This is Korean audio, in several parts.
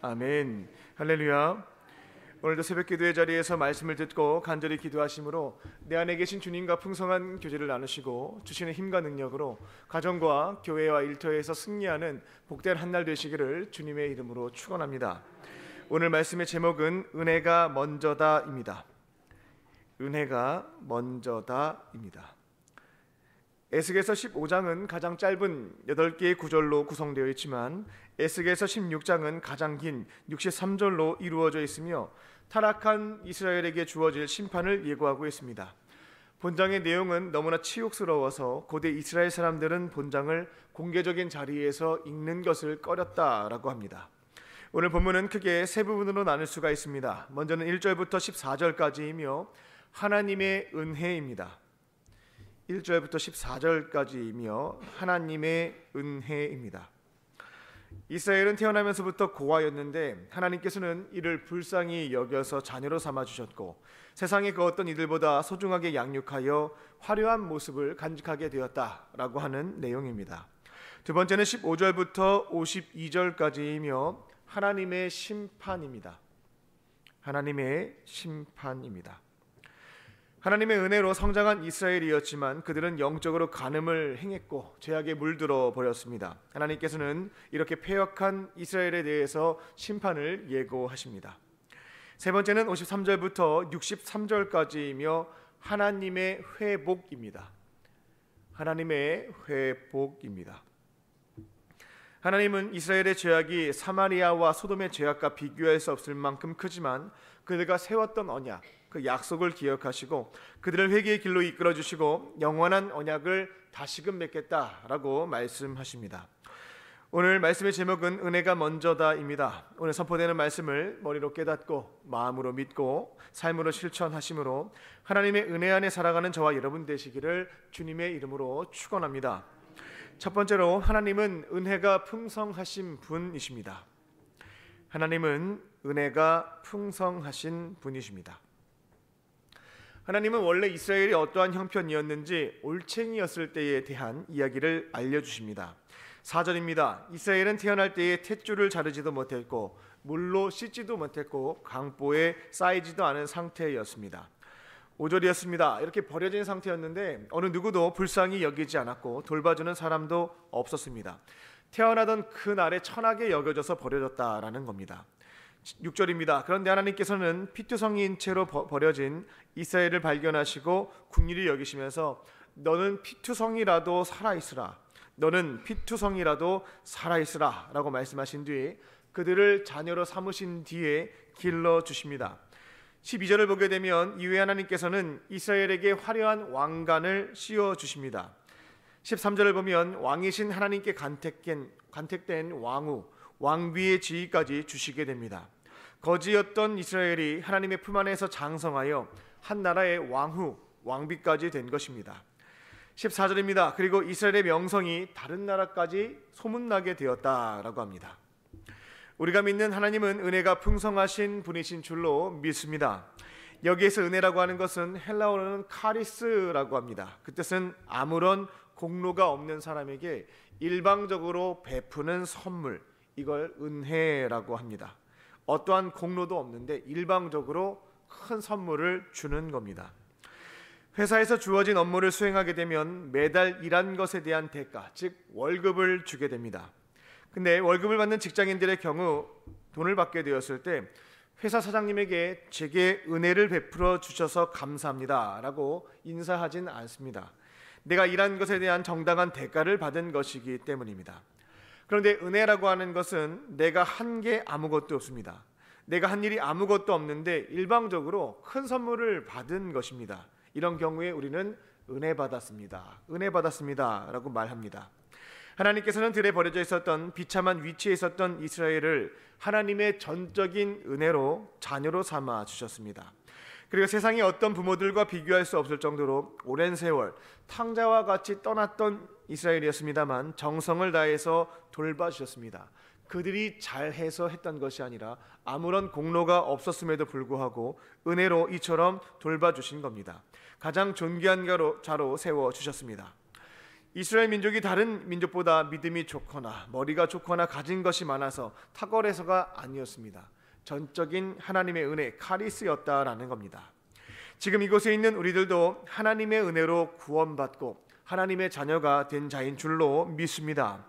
아멘. 할렐루야. 오늘도 새벽 기도의 자리에서 말씀을 듣고 간절히 기도하심으로 내 안에 계신 주님과 풍성한 교제를 나누시고 주시는 힘과 능력으로 가정과 교회와 일터에서 승리하는 복된 한 날 되시기를 주님의 이름으로 축원합니다. 오늘 말씀의 제목은 은혜가 먼저다입니다. 은혜가 먼저다입니다. 에스겔서 15장은 가장 짧은 8개의 구절로 구성되어 있지만 에스겔서 16장은 가장 긴 63절로 이루어져 있으며 타락한 이스라엘에게 주어질 심판을 예고하고 있습니다. 본장의 내용은 너무나 치욕스러워서 고대 이스라엘 사람들은 본장을 공개적인 자리에서 읽는 것을 꺼렸다라고 합니다. 오늘 본문은 크게 세 부분으로 나눌 수가 있습니다. 먼저는 1절부터 14절까지이며 하나님의 은혜입니다. 1절부터 14절까지이며 하나님의 은혜입니다. 이스라엘은 태어나면서부터 고아였는데 하나님께서는 이를 불쌍히 여겨서 자녀로 삼아 주셨고 세상의 그 어떤 이들보다 소중하게 양육하여 화려한 모습을 간직하게 되었다라고 하는 내용입니다. 두 번째는 15절부터 52절까지이며 하나님의 심판입니다. 하나님의 심판입니다. 하나님의 은혜로 성장한 이스라엘이었지만 그들은 영적으로 간음을 행했고 죄악에 물들어 버렸습니다. 하나님께서는 이렇게 폐역한 이스라엘에 대해서 심판을 예고하십니다. 세 번째는 53절부터 63절까지이며 하나님의 회복입니다. 하나님의 회복입니다. 하나님은 이스라엘의 죄악이 사마리아와 소돔의 죄악과 비교할 수 없을 만큼 크지만 그들과 세웠던 언약 그 약속을 기억하시고 그들을 회개의 길로 이끌어 주시고 영원한 언약을 다시금 맺겠다라고 말씀하십니다. 오늘 말씀의 제목은 은혜가 먼저다입니다. 오늘 선포되는 말씀을 머리로 깨닫고 마음으로 믿고 삶으로 실천하심으로 하나님의 은혜 안에 살아가는 저와 여러분 되시기를 주님의 이름으로 축원합니다. 첫 번째로 하나님은 은혜가 풍성하신 분이십니다. 하나님은 은혜가 풍성하신 분이십니다. 하나님은 원래 이스라엘이 어떠한 형편이었는지 올챙이였을 때에 대한 이야기를 알려주십니다. 4절입니다. 이스라엘은 태어날 때에 탯줄을 자르지도 못했고 물로 씻지도 못했고 강보에 쌓이지도 않은 상태였습니다. 5절이었습니다. 이렇게 버려진 상태였는데 어느 누구도 불쌍히 여기지 않았고 돌봐주는 사람도 없었습니다. 태어나던 그날에 천하게 여겨져서 버려졌다라는 겁니다. 6절입니다. 그런데 하나님께서는 피투성인 이 채로 버려진 이스라엘을 발견하시고 국리를 여기시면서 너는 피투성이라도 살아 있으라. 너는 피투성이라도 살아 있으라라고 말씀하신 뒤 그들을 자녀로 삼으신 뒤에 길러 주십니다. 12절을 보게 되면 이후에 하나님께서는 이스라엘에게 화려한 왕관을 씌워 주십니다. 13절을 보면 왕이신 하나님께 간택된, 간택된 왕후 왕비의 지위까지 주시게 됩니다. 거지였던 이스라엘이 하나님의 품 안에서 장성하여 한 나라의 왕후 왕비까지 된 것입니다. 14절입니다. 그리고 이스라엘의 명성이 다른 나라까지 소문나게 되었다라고 합니다. 우리가 믿는 하나님은 은혜가 풍성하신 분이신 줄로 믿습니다. 여기에서 은혜라고 하는 것은 헬라어로는 카리스라고 합니다. 그 뜻은 아무런 공로가 없는 사람에게 일방적으로 베푸는 선물, 이걸 은혜라고 합니다. 어떠한 공로도 없는데 일방적으로 큰 선물을 주는 겁니다. 회사에서 주어진 업무를 수행하게 되면 매달 일한 것에 대한 대가, 즉 월급을 주게 됩니다. 근데 월급을 받는 직장인들의 경우 돈을 받게 되었을 때 회사 사장님에게 제게 은혜를 베풀어 주셔서 감사합니다라고 인사하진 않습니다. 내가 일한 것에 대한 정당한 대가를 받은 것이기 때문입니다. 그런데 은혜라고 하는 것은 내가 한 게 아무것도 없습니다. 내가 한 일이 아무것도 없는데 일방적으로 큰 선물을 받은 것입니다. 이런 경우에 우리는 은혜 받았습니다. 은혜 받았습니다. 라고 말합니다. 하나님께서는 들에 버려져 있었던 비참한 위치에 있었던 이스라엘을 하나님의 전적인 은혜로 자녀로 삼아 주셨습니다. 그리고 세상의 어떤 부모들과 비교할 수 없을 정도로 오랜 세월 탕자와 같이 떠났던 이스라엘이었습니다만 정성을 다해서 돌봐주셨습니다. 그들이 잘해서 했던 것이 아니라 아무런 공로가 없었음에도 불구하고 은혜로 이처럼 돌봐주신 겁니다. 가장 존귀한 자로 세워 주셨습니다. 이스라엘 민족이 다른 민족보다 믿음이 좋거나 머리가 좋거나 가진 것이 많아서 탁월해서가 아니었습니다. 전적인 하나님의 은혜 카리스였다라는 겁니다. 지금 이곳에 있는 우리들도 하나님의 은혜로 구원받고 하나님의 자녀가 된 자인 줄로 믿습니다.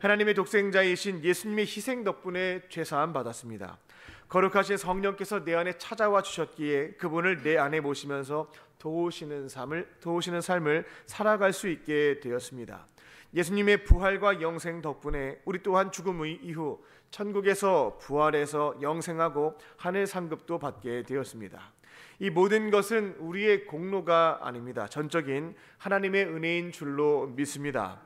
하나님의 독생자이신 예수님의 희생 덕분에 죄사함 받았습니다. 거룩하신 성령께서 내 안에 찾아와 주셨기에 그분을 내 안에 모시면서 도우시는 삶을 도우시는 삶을 살아갈 수 있게 되었습니다. 예수님의 부활과 영생 덕분에 우리 또한 죽음 이후 천국에서 부활해서 영생하고 하늘 상급도 받게 되었습니다. 이 모든 것은 우리의 공로가 아닙니다. 전적인 하나님의 은혜인 줄로 믿습니다.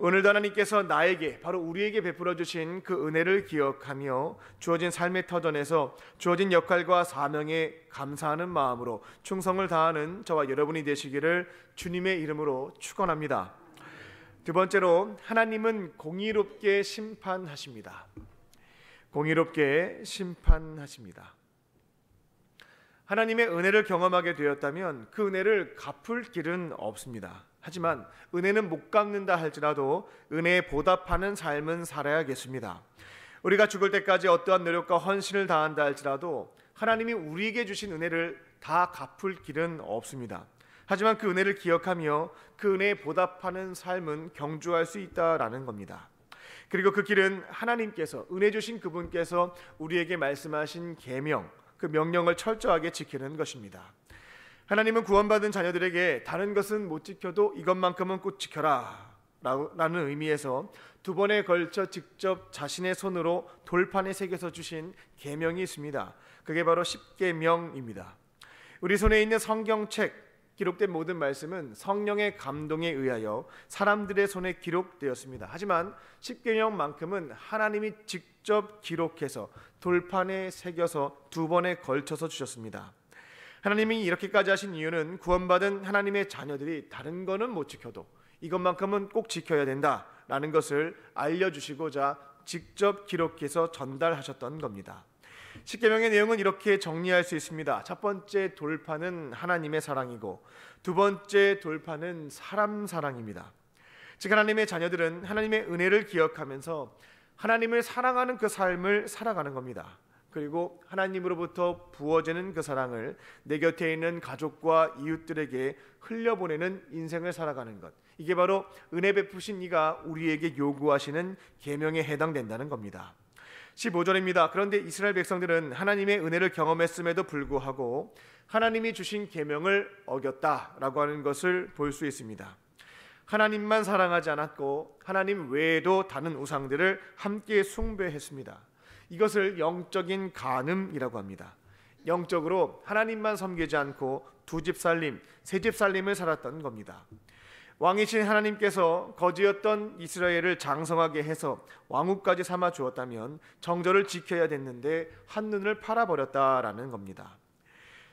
오늘도 하나님께서 나에게 바로 우리에게 베풀어 주신 그 은혜를 기억하며 주어진 삶의 터전에서 주어진 역할과 사명에 감사하는 마음으로 충성을 다하는 저와 여러분이 되시기를 주님의 이름으로 축원합니다. 두 번째로 하나님은 공의롭게 심판하십니다. 공의롭게 심판하십니다. 하나님의 은혜를 경험하게 되었다면 그 은혜를 갚을 길은 없습니다. 하지만 은혜는 못 갚는다 할지라도 은혜에 보답하는 삶은 살아야겠습니다. 우리가 죽을 때까지 어떠한 노력과 헌신을 다한다 할지라도 하나님이 우리에게 주신 은혜를 다 갚을 길은 없습니다. 하지만 그 은혜를 기억하며 그 은혜에 보답하는 삶은 경주할 수 있다라는 겁니다. 그리고 그 길은 하나님께서 은혜 주신 그분께서 우리에게 말씀하신 계명 그 명령을 철저하게 지키는 것입니다. 하나님은 구원받은 자녀들에게 다른 것은 못 지켜도 이것만큼은 꼭 지켜라 라는 의미에서 두 번에 걸쳐 직접 자신의 손으로 돌판에 새겨서 주신 계명이 있습니다. 그게 바로 십계명입니다. 우리 손에 있는 성경책 기록된 모든 말씀은 성령의 감동에 의하여 사람들의 손에 기록되었습니다. 하지만 1계명만큼은 하나님이 직접 기록해서 돌판에 새겨서 두 번에 걸쳐서 주셨습니다. 하나님이 이렇게까지 하신 이유는 구원받은 하나님의 자녀들이 다른 거는 못 지켜도 이것만큼은 꼭 지켜야 된다라는 것을 알려주시고자 직접 기록해서 전달하셨던 겁니다. 십계명의 내용은 이렇게 정리할 수 있습니다. 첫 번째 돌파는 하나님의 사랑이고 두 번째 돌파는 사람 사랑입니다. 즉 하나님의 자녀들은 하나님의 은혜를 기억하면서 하나님을 사랑하는 그 삶을 살아가는 겁니다. 그리고 하나님으로부터 부어지는 그 사랑을 내 곁에 있는 가족과 이웃들에게 흘려보내는 인생을 살아가는 것. 이게 바로 은혜 베푸신 이가 우리에게 요구하시는 계명에 해당된다는 겁니다. 15절입니다. 그런데 이스라엘 백성들은 하나님의 은혜를 경험했음에도 불구하고 하나님이 주신 계명을 어겼다라고 하는 것을 볼 수 있습니다. 하나님만 사랑하지 않았고 하나님 외에도 다른 우상들을 함께 숭배했습니다. 이것을 영적인 간음이라고 합니다. 영적으로 하나님만 섬기지 않고 두 집 살림, 세 집 살림을 살았던 겁니다. 왕이신 하나님께서 거지였던 이스라엘을 장성하게 해서 왕후까지 삼아 주었다면 정절을 지켜야 됐는데 한눈을 팔아 버렸다라는 겁니다.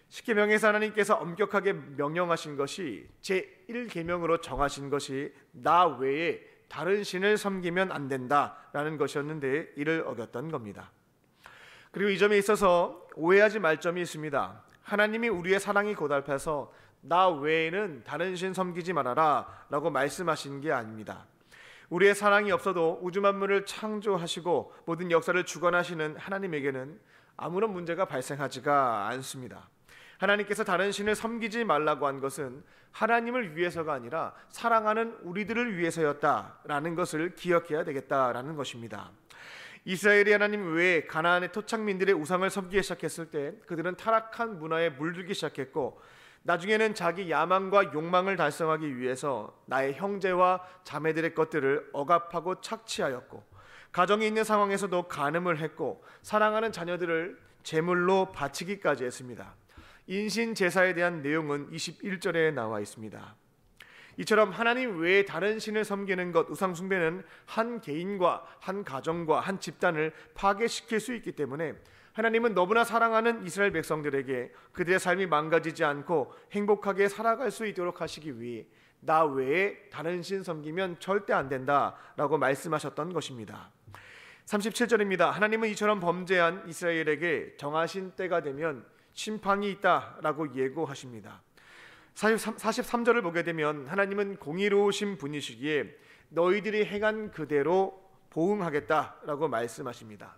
십계명에서 하나님께서 엄격하게 명령하신 것이 제1 계명으로 정하신 것이 나 외에 다른 신을 섬기면 안 된다라는 것이었는데 이를 어겼던 겁니다. 그리고 이 점에 있어서 오해하지 말 점이 있습니다. 하나님이 우리의 사랑이 고달파서 나 외에는 다른 신 섬기지 말아라 라고 말씀하신 게 아닙니다. 우리의 사랑이 없어도 우주 만물을 창조하시고 모든 역사를 주관하시는 하나님에게는 아무런 문제가 발생하지가 않습니다. 하나님께서 다른 신을 섬기지 말라고 한 것은 하나님을 위해서가 아니라 사랑하는 우리들을 위해서였다라는 것을 기억해야 되겠다라는 것입니다. 이스라엘이 하나님 외에 가나안의 토착민들의 우상을 섬기기 시작했을 때 그들은 타락한 문화에 물들기 시작했고 나중에는 자기 야망과 욕망을 달성하기 위해서 나의 형제와 자매들의 것들을 억압하고 착취하였고 가정이 있는 상황에서도 간음을 했고 사랑하는 자녀들을 제물로 바치기까지 했습니다. 인신 제사에 대한 내용은 21절에 나와 있습니다. 이처럼 하나님 외에 다른 신을 섬기는 것 우상 숭배는 한 개인과 한 가정과 한 집단을 파괴시킬 수 있기 때문에 하나님은 너무나 사랑하는 이스라엘 백성들에게 그들의 삶이 망가지지 않고 행복하게 살아갈 수 있도록 하시기 위해 나 외에 다른 신 섬기면 절대 안 된다라고 말씀하셨던 것입니다. 37절입니다. 하나님은 이처럼 범죄한 이스라엘에게 정하신 때가 되면 심판이 있다라고 예고하십니다. 43, 43절을 보게 되면 하나님은 공의로우신 분이시기에 너희들이 행한 그대로 보응하겠다라고 말씀하십니다.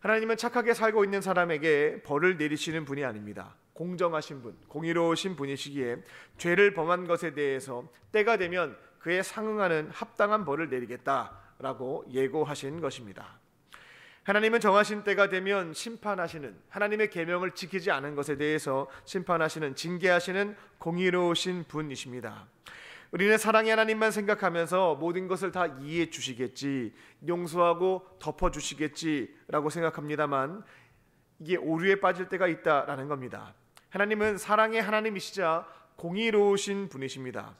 하나님은 착하게 살고 있는 사람에게 벌을 내리시는 분이 아닙니다. 공정하신 분, 공의로우신 분이시기에 죄를 범한 것에 대해서 때가 되면 그에 상응하는 합당한 벌을 내리겠다라고 예고하신 것입니다. 하나님은 정하신 때가 되면 심판하시는 하나님의 계명을 지키지 않은 것에 대해서 심판하시는 징계하시는 공의로우신 분이십니다. 우리는 사랑의 하나님만 생각하면서 모든 것을 다 이해해 주시겠지, 용서하고 덮어 주시겠지라고 생각합니다만 이게 오류에 빠질 때가 있다라는 겁니다. 하나님은 사랑의 하나님이시자 공의로우신 분이십니다.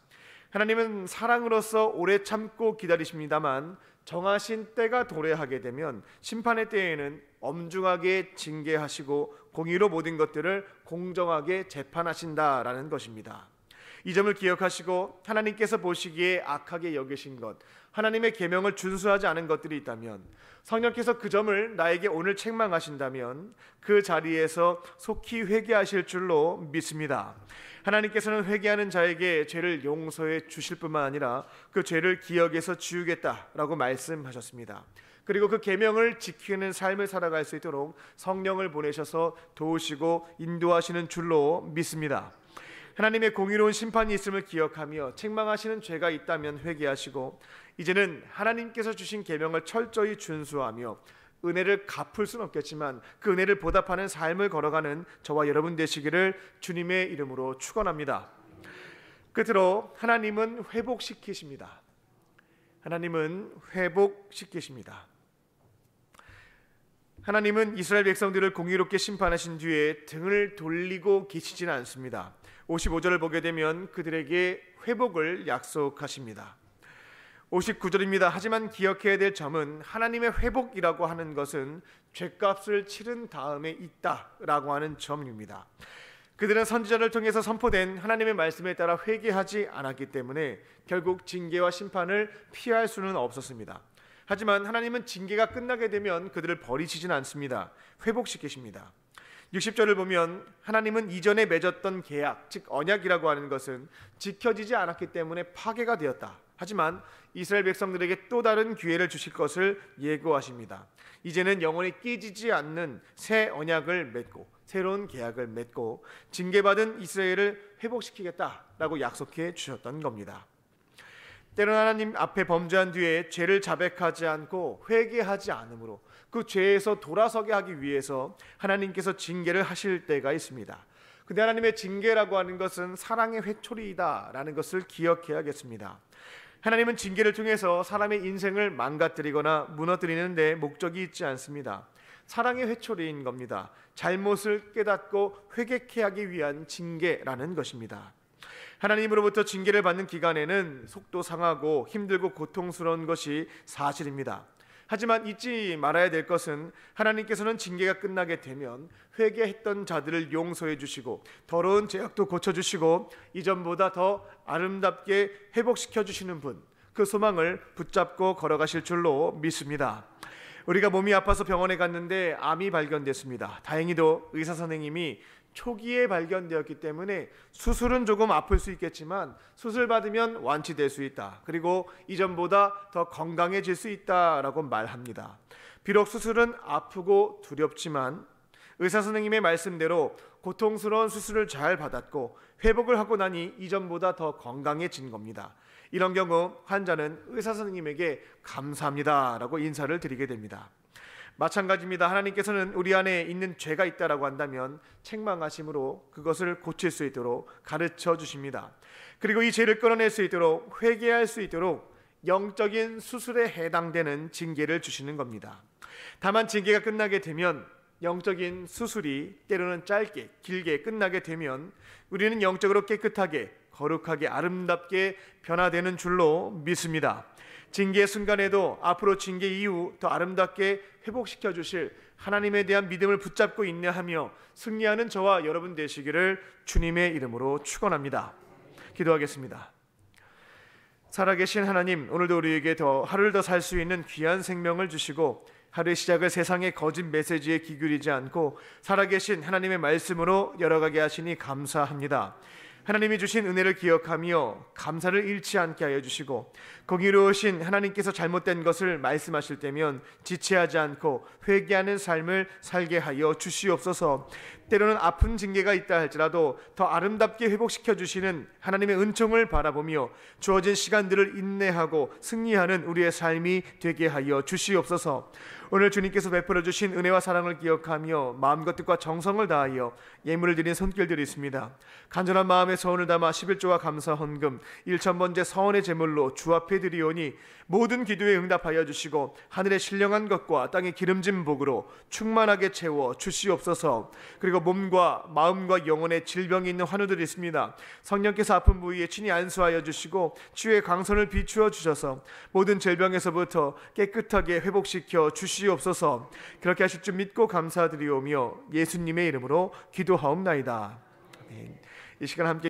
하나님은 사랑으로서 오래 참고 기다리십니다만 정하신 때가 도래하게 되면 심판의 때에는 엄중하게 징계하시고 공의로 모든 것들을 공정하게 재판하신다라는 것입니다. 이 점을 기억하시고 하나님께서 보시기에 악하게 여기신 것, 하나님의 계명을 준수하지 않은 것들이 있다면 성령께서 그 점을 나에게 오늘 책망하신다면 그 자리에서 속히 회개하실 줄로 믿습니다. 하나님께서는 회개하는 자에게 죄를 용서해 주실 뿐만 아니라 그 죄를 기억해서 지우겠다라고 말씀하셨습니다. 그리고 그 계명을 지키는 삶을 살아갈 수 있도록 성령을 보내셔서 도우시고 인도하시는 줄로 믿습니다. 하나님의 공의로운 심판이 있음을 기억하며 책망하시는 죄가 있다면 회개하시고 이제는 하나님께서 주신 계명을 철저히 준수하며 은혜를 갚을 순 없겠지만 그 은혜를 보답하는 삶을 걸어가는 저와 여러분 되시기를 주님의 이름으로 축원합니다. 끝으로 하나님은 회복시키십니다. 하나님은 회복시키십니다. 하나님은 이스라엘 백성들을 공의롭게 심판하신 뒤에 등을 돌리고 계시지는 않습니다. 55절을 보게 되면 그들에게 회복을 약속하십니다. 59절입니다. 하지만 기억해야 될 점은 하나님의 회복이라고 하는 것은 죄값을 치른 다음에 있다라고 하는 점입니다. 그들은 선지자를 통해서 선포된 하나님의 말씀에 따라 회개하지 않았기 때문에 결국 징계와 심판을 피할 수는 없었습니다. 하지만 하나님은 징계가 끝나게 되면 그들을 버리시진 않습니다. 회복시키십니다. 60절을 보면 하나님은 이전에 맺었던 계약, 즉 언약이라고 하는 것은 지켜지지 않았기 때문에 파괴가 되었다. 하지만 이스라엘 백성들에게 또 다른 기회를 주실 것을 예고하십니다. 이제는 영원히 깨지지 않는 새 언약을 맺고 새로운 계약을 맺고 징계받은 이스라엘을 회복시키겠다라고 약속해 주셨던 겁니다. 때로 하나님 앞에 범죄한 뒤에 죄를 자백하지 않고 회개하지 않으므로 그 죄에서 돌아서게 하기 위해서 하나님께서 징계를 하실 때가 있습니다. 근데 하나님의 징계라고 하는 것은 사랑의 회초리이다라는 것을 기억해야겠습니다. 하나님은 징계를 통해서 사람의 인생을 망가뜨리거나 무너뜨리는데 목적이 있지 않습니다. 사랑의 회초리인 겁니다. 잘못을 깨닫고 회개케 하기 위한 징계라는 것입니다. 하나님으로부터 징계를 받는 기간에는 속도 상하고 힘들고 고통스러운 것이 사실입니다. 하지만 잊지 말아야 될 것은 하나님께서는 징계가 끝나게 되면 회개했던 자들을 용서해 주시고 더러운 죄악도 고쳐 주시고 이전보다 더 아름답게 회복시켜 주시는 분. 그 소망을 붙잡고 걸어가실 줄로 믿습니다. 우리가 몸이 아파서 병원에 갔는데 암이 발견됐습니다. 다행히도 의사 선생님이 초기에 발견되었기 때문에 수술은 조금 아플 수 있겠지만 수술 받으면 완치될 수 있다. 그리고 이전보다 더 건강해질 수 있다라고 말합니다. 비록 수술은 아프고 두렵지만 의사 선생님의 말씀대로 고통스러운 수술을 잘 받았고 회복을 하고 나니 이전보다 더 건강해진 겁니다. 이런 경우 환자는 의사 선생님에게 감사합니다라고 인사를 드리게 됩니다. 마찬가지입니다. 하나님께서는 우리 안에 있는 죄가 있다라고 한다면 책망하심으로 그것을 고칠 수 있도록 가르쳐 주십니다. 그리고 이 죄를 끌어낼 수 있도록 회개할 수 있도록 영적인 수술에 해당되는 징계를 주시는 겁니다. 다만 징계가 끝나게 되면 영적인 수술이 때로는 짧게 길게 끝나게 되면 우리는 영적으로 깨끗하게 거룩하게 아름답게 변화되는 줄로 믿습니다. 징계 순간에도 앞으로 징계 이후 더 아름답게 회복시켜 주실 하나님에 대한 믿음을 붙잡고 인내하며 승리하는 저와 여러분 되시기를 주님의 이름으로 축원합니다. 기도하겠습니다. 살아계신 하나님, 오늘도 우리에게 더 하루를 더 살 수 있는 귀한 생명을 주시고 하루의 시작을 세상의 거짓 메시지에 기울이지 않고 살아계신 하나님의 말씀으로 열어가게 하시니 감사합니다. 하나님이 주신 은혜를 기억하며 감사를 잃지 않게 하여 주시고 거기로우신 하나님께서 잘못된 것을 말씀하실 때면 지체하지 않고 회개하는 삶을 살게 하여 주시옵소서. 때로는 아픈 징계가 있다 할지라도 더 아름답게 회복시켜 주시는 하나님의 은총을 바라보며 주어진 시간들을 인내하고 승리하는 우리의 삶이 되게 하여 주시옵소서. 오늘 주님께서 베풀어 주신 은혜와 사랑을 기억하며 마음과 뜻과 정성을 다하여 예물을 드린 손길들이 있습니다. 간절한 마음에 서원을 담아 11조와 감사 헌금 1천 번째 서원의 제물로 주 앞에 드리오니 모든 기도에 응답하여 주시고 하늘의 신령한 것과 땅의 기름진 복으로 충만하게 채워 주시옵소서. 그리고 몸과 마음과 영혼의 질병이 있는 환우들이 있습니다. 성령께서 아픈 부위에 친히 안수하여 주시고 치유의 강선을 비추어 주셔서 모든 질병에서부터 깨끗하게 회복시켜 주시 주시옵소서. 그렇게 하실 줄 믿고 감사드리오며 예수님의 이름으로 기도하옵나이다. 아멘. 이 시간 함께